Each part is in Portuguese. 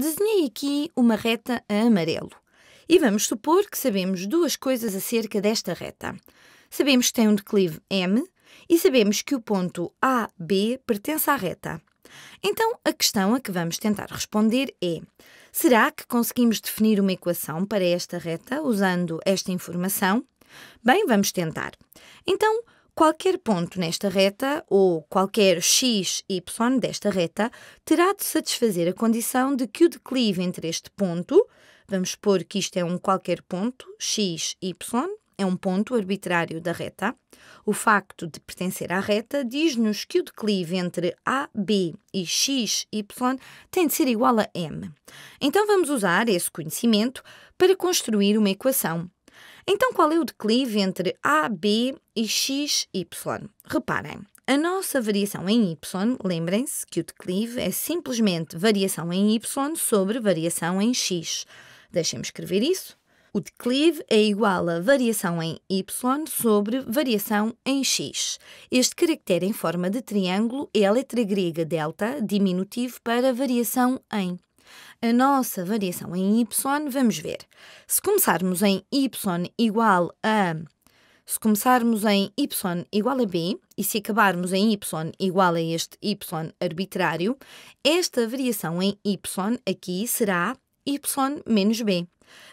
Desenhei aqui uma reta a amarelo. E vamos supor que sabemos duas coisas acerca desta reta. Sabemos que tem um declive m e sabemos que o ponto AB pertence à reta. Então, a questão a que vamos tentar responder é: será que conseguimos definir uma equação para esta reta usando esta informação? Bem, vamos tentar. Então, Qualquer ponto nesta reta, ou qualquer x, y desta reta, terá de satisfazer a condição de que o declive entre este ponto, vamos supor que isto é um qualquer ponto, x, y, é um ponto arbitrário da reta. O facto de pertencer à reta diz-nos que o declive entre A, B e x, y tem de ser igual a m. Então vamos usar esse conhecimento para construir uma equação então, qual é o declive entre A, B e X, Y? Reparem, a nossa variação em y, lembrem-se que o declive é simplesmente variação em y sobre variação em x. Deixem-me escrever isso. O declive é igual a variação em y sobre variação em x. Este caractere em forma de triângulo é a letra grega delta, diminutivo para variação em a nossa variação em y, vamos ver. Se começarmos em y igual a. Se começarmos em y igual a b e se acabarmos em y igual a este y arbitrário, esta variação em y aqui será y menos b.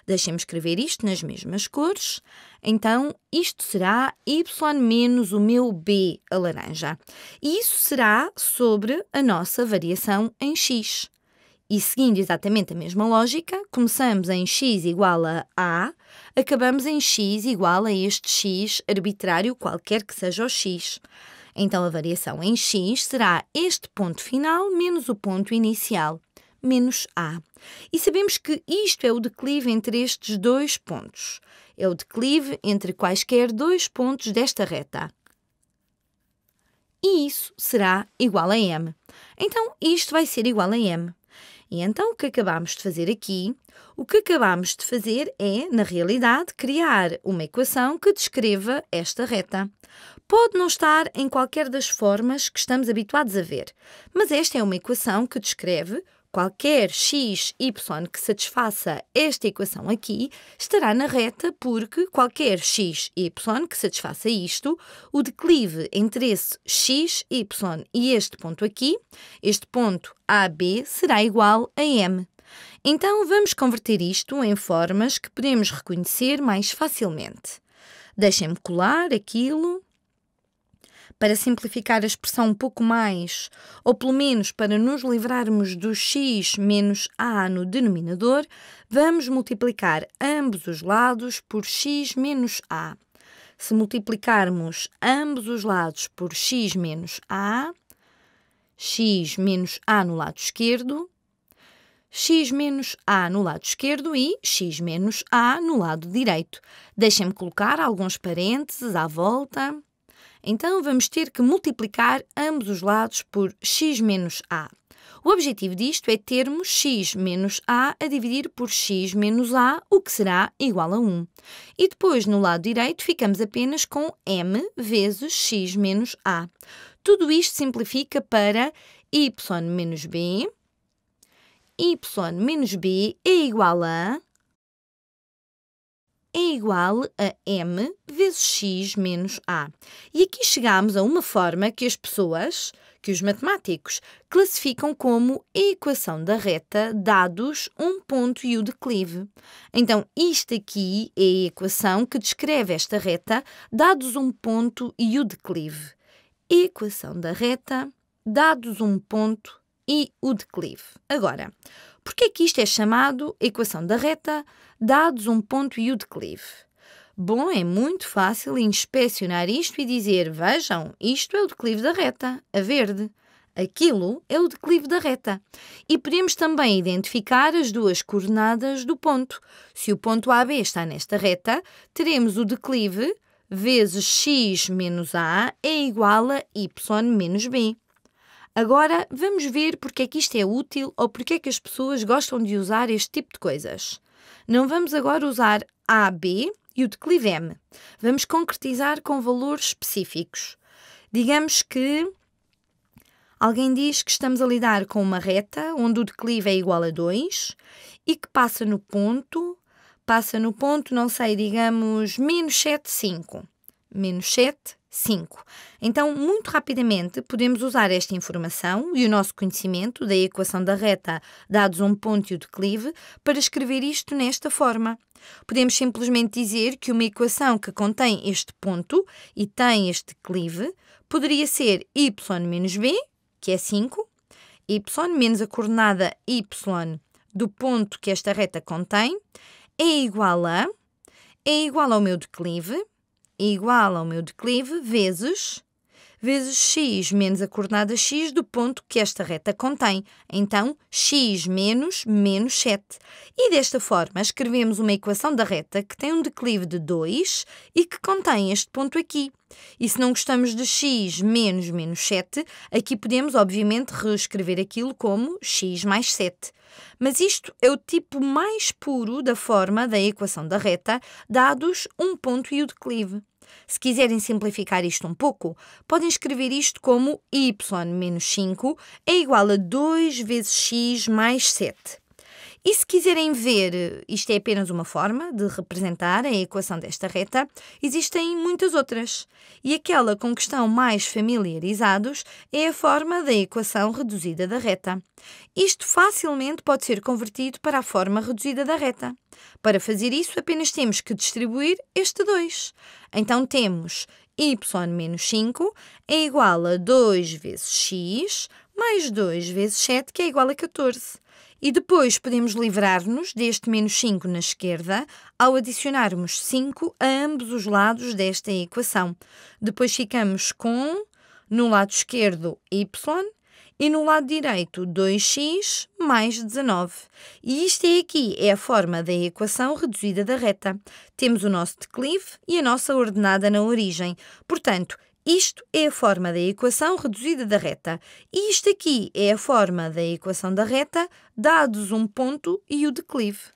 Deixemos escrever isto nas mesmas cores. Então, isto será y menos o meu b, a laranja. E isso será sobre a nossa variação em x. E seguindo exatamente a mesma lógica, começamos em x igual a a, acabamos em x igual a este x arbitrário, qualquer que seja o x. Então a variação em x será este ponto final menos o ponto inicial, menos a. E sabemos que isto é o declive entre estes dois pontos. É o declive entre quaisquer dois pontos desta reta, e isso será igual a m. Então, isto vai ser igual a m. E então o que acabamos de fazer aqui? O que acabamos de fazer é, na realidade, criar uma equação que descreva esta reta. Pode não estar em qualquer das formas que estamos habituados a ver, mas esta é uma equação que descreve Qualquer x, y que satisfaça esta equação aqui estará na reta porque qualquer x, y que satisfaça isto, o declive entre esse x, y e este ponto aqui, este ponto AB, será igual a m. Então vamos converter isto em formas que podemos reconhecer mais facilmente. Deixem-me colar aquilo para simplificar a expressão um pouco mais, ou pelo menos para nos livrarmos do x menos a no denominador, vamos multiplicar ambos os lados por x menos a. Se multiplicarmos ambos os lados por x menos a, x menos a no lado esquerdo, x menos a no lado esquerdo e x menos a no lado direito. Deixem-me colocar alguns parênteses à volta. Então vamos ter que multiplicar ambos os lados por x menos a. O objetivo disto é termos x menos a a dividir por x menos a, o que será igual a 1. E depois, no lado direito, ficamos apenas com m vezes x menos a. Tudo isto simplifica para y menos b. y menos b é igual a é igual a m vezes x menos a. E aqui chegamos a uma forma que as pessoas, que os matemáticos, classificam como a equação da reta dados um ponto e o declive. Então, isto aqui é a equação que descreve esta reta dados um ponto e o declive. Equação da reta dados um ponto e o declive. Agora, por que é que isto é chamado equação da reta, dados um ponto e o declive? Bom, é muito fácil inspecionar isto e dizer: vejam, isto é o declive da reta, a verde. Aquilo é o declive da reta. E podemos também identificar as duas coordenadas do ponto. Se o ponto AB está nesta reta, teremos o declive vezes x menos a é igual a y menos b. Agora vamos ver porque é que isto é útil ou porque é que as pessoas gostam de usar este tipo de coisas. Não vamos agora usar A, B e o declive M. Vamos concretizar com valores específicos. Digamos que alguém diz que estamos a lidar com uma reta onde o declive é igual a 2 e que passa no ponto, passa no ponto, não sei, digamos, menos 7,5. Menos 7, 5. Então, muito rapidamente, podemos usar esta informação e o nosso conhecimento da equação da reta dados um ponto e o declive para escrever isto nesta forma. Podemos simplesmente dizer que uma equação que contém este ponto e tem este declive poderia ser y menos b, que é 5, y menos a coordenada y do ponto que esta reta contém, é igual a é igual ao meu declive, igual ao meu declive vezes vezes x menos a coordenada x do ponto que esta reta contém. Então, x menos menos 7. E desta forma, escrevemos uma equação da reta que tem um declive de 2 e que contém este ponto aqui. E se não gostamos de x menos menos 7, aqui podemos, obviamente, reescrever aquilo como x mais 7. Mas isto é o tipo mais puro da forma da equação da reta, dados um ponto e o declive. Se quiserem simplificar isto um pouco, podem escrever isto como y menos 5 é igual a 2 vezes x mais 7. E se quiserem ver, isto é apenas uma forma de representar a equação desta reta, existem muitas outras. E aquela com que estão mais familiarizados é a forma da equação reduzida da reta. Isto facilmente pode ser convertido para a forma reduzida da reta. Para fazer isso, apenas temos que distribuir este 2. Então temos y menos 5 é igual a 2 vezes x mais 2 vezes 7, que é igual a 14. E depois podemos livrar-nos deste menos 5 na esquerda ao adicionarmos 5 a ambos os lados desta equação. Depois ficamos com, no lado esquerdo, y e no lado direito, 2x mais 19. E isto é aqui, é a forma da equação reduzida da reta. Temos o nosso declive e a nossa ordenada na origem. Portanto, isto é a forma da equação reduzida da reta. E isto aqui é a forma da equação da reta, dados um ponto e o declive.